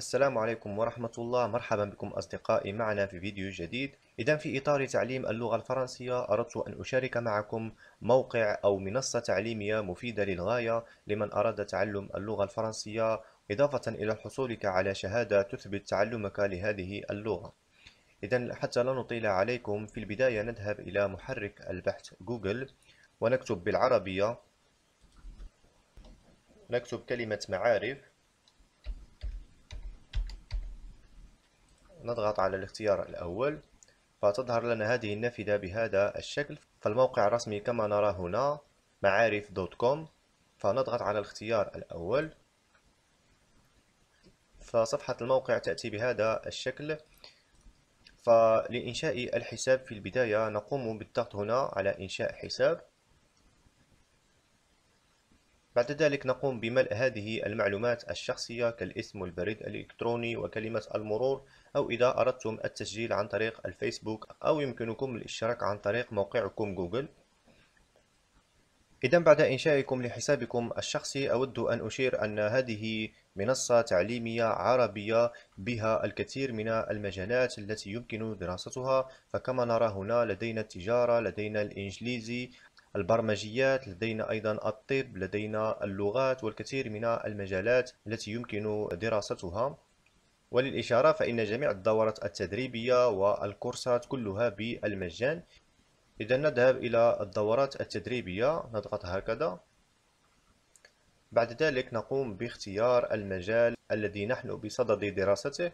السلام عليكم ورحمة الله مرحبا بكم أصدقائي معنا في فيديو جديد إذا في إطار تعليم اللغة الفرنسية أردت أن أشارك معكم موقع أو منصة تعليمية مفيدة للغاية لمن أراد تعلم اللغة الفرنسية إضافة إلى حصولك على شهادة تثبت تعلمك لهذه اللغة إذا حتى لا نطيل عليكم في البداية نذهب إلى محرك البحث جوجل ونكتب بالعربية نكتب كلمة معارف نضغط على الاختيار الأول فتظهر لنا هذه النافذة بهذا الشكل فالموقع الرسمي كما نرى هنا معارف دوت كوم فنضغط على الاختيار الأول فصفحة الموقع تأتي بهذا الشكل فلإنشاء الحساب في البداية نقوم بالضغط هنا على إنشاء حساب بعد ذلك نقوم بملء هذه المعلومات الشخصية كالاسم والبريد الإلكتروني وكلمة المرور أو إذا أردتم التسجيل عن طريق الفيسبوك أو يمكنكم الاشتراك عن طريق موقعكم جوجل إذا بعد إنشائكم لحسابكم الشخصي أود أن أشير أن هذه منصة تعليمية عربية بها الكثير من المجالات التي يمكن دراستها فكما نرى هنا لدينا التجارة لدينا الإنجليزي البرمجيات لدينا أيضا الطب لدينا اللغات والكثير من المجالات التي يمكن دراستها وللإشارة فإن جميع الدورات التدريبية والكورسات كلها بالمجان إذا نذهب إلى الدورات التدريبية نضغط هكذا بعد ذلك نقوم باختيار المجال الذي نحن بصدد دراسته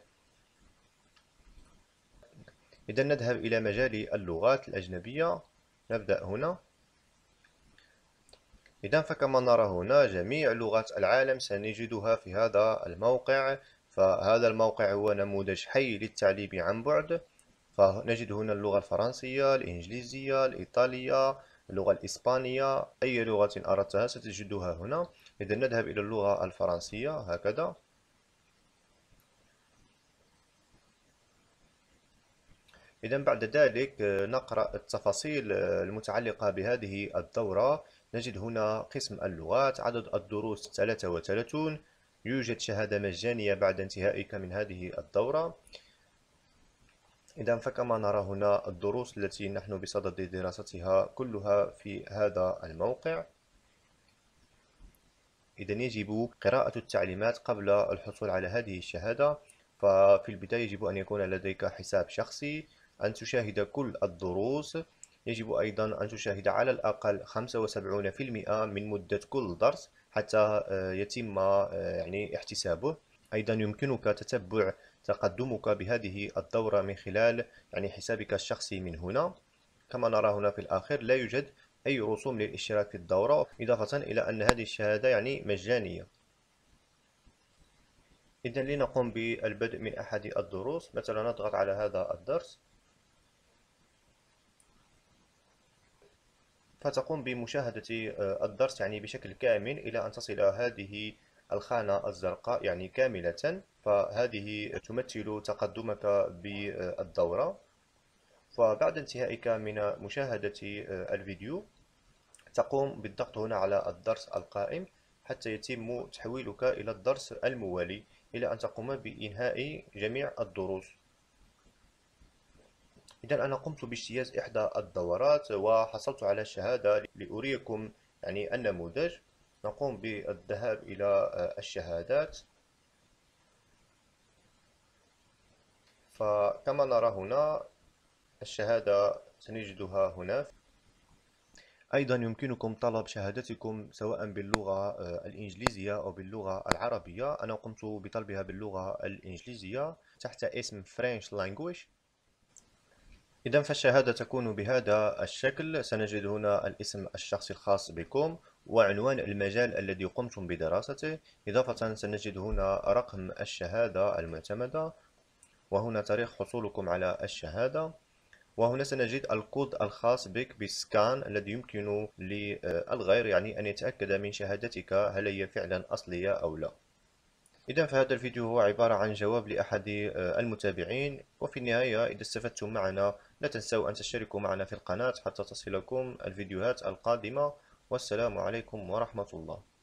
إذا نذهب إلى مجال اللغات الأجنبية نبدأ هنا إذا فكما نرى هنا جميع لغات العالم سنجدها في هذا الموقع فهذا الموقع هو نموذج حي للتعليم عن بعد فنجد هنا اللغة الفرنسية الإنجليزية الإيطالية اللغة الإسبانية أي لغة أردتها ستجدها هنا إذا نذهب إلى اللغة الفرنسية هكذا إذا بعد ذلك نقرأ التفاصيل المتعلقة بهذه الدورة نجد هنا قسم اللغات عدد الدروس 33 يوجد شهادة مجانية بعد انتهائك من هذه الدورة إذا فكما نرى هنا الدروس التي نحن بصدد دراستها كلها في هذا الموقع إذا يجب قراءة التعليمات قبل الحصول على هذه الشهادة ففي البداية يجب أن يكون لديك حساب شخصي أن تشاهد كل الدروس يجب أيضا أن تشاهد على الأقل 75% من مدة كل درس حتى آه، يتم آه، يعني احتسابه أيضا يمكنك تتبع تقدمك بهذه الدورة من خلال يعني حسابك الشخصي من هنا كما نرى هنا في الآخر لا يوجد أي رسوم للاشتراك في الدورة إضافة إلى أن هذه الشهادة يعني مجانية إذا لنقوم بالبدء من أحد الدروس مثلا نضغط على هذا الدرس فتقوم بمشاهدة آه، الدرس يعني بشكل كامل إلى أن تصل هذه الخانة الزرقاء يعني كاملة فهذه تمثل تقدمك بالدورة فبعد انتهائك من مشاهدة آه، الفيديو تقوم بالضغط هنا على الدرس القائم حتى يتم تحويلك إلى الدرس الموالي إلى أن تقوم بإنهاء جميع الدروس إذا أنا قمت باجتياز إحدى الدورات وحصلت على الشهادة لأريكم يعني النموذج نقوم بالذهاب إلى آه، الشهادات فكما نرى هنا الشهادة سنجدها هنا أيضا يمكنكم طلب شهادتكم سواء باللغة آه، الإنجليزية أو باللغة العربية أنا قمت بطلبها باللغة الإنجليزية تحت اسم French Language إذا فالشهادة تكون بهذا الشكل سنجد هنا الاسم الشخصي الخاص بكم وعنوان المجال الذي قمتم بدراسته إضافة سنجد هنا رقم الشهادة المعتمدة وهنا تاريخ حصولكم على الشهادة وهنا سنجد الكود الخاص بك بسكان الذي يمكن للغير يعني أن يتأكد من شهادتك هل هي فعلا أصلية أو لا إذا فهذا الفيديو هو عبارة عن جواب لأحد آه، المتابعين وفي النهاية إذا استفدتم معنا لا تنسوا أن تشتركوا معنا في القناة حتى تصلكم الفيديوهات القادمة والسلام عليكم ورحمة الله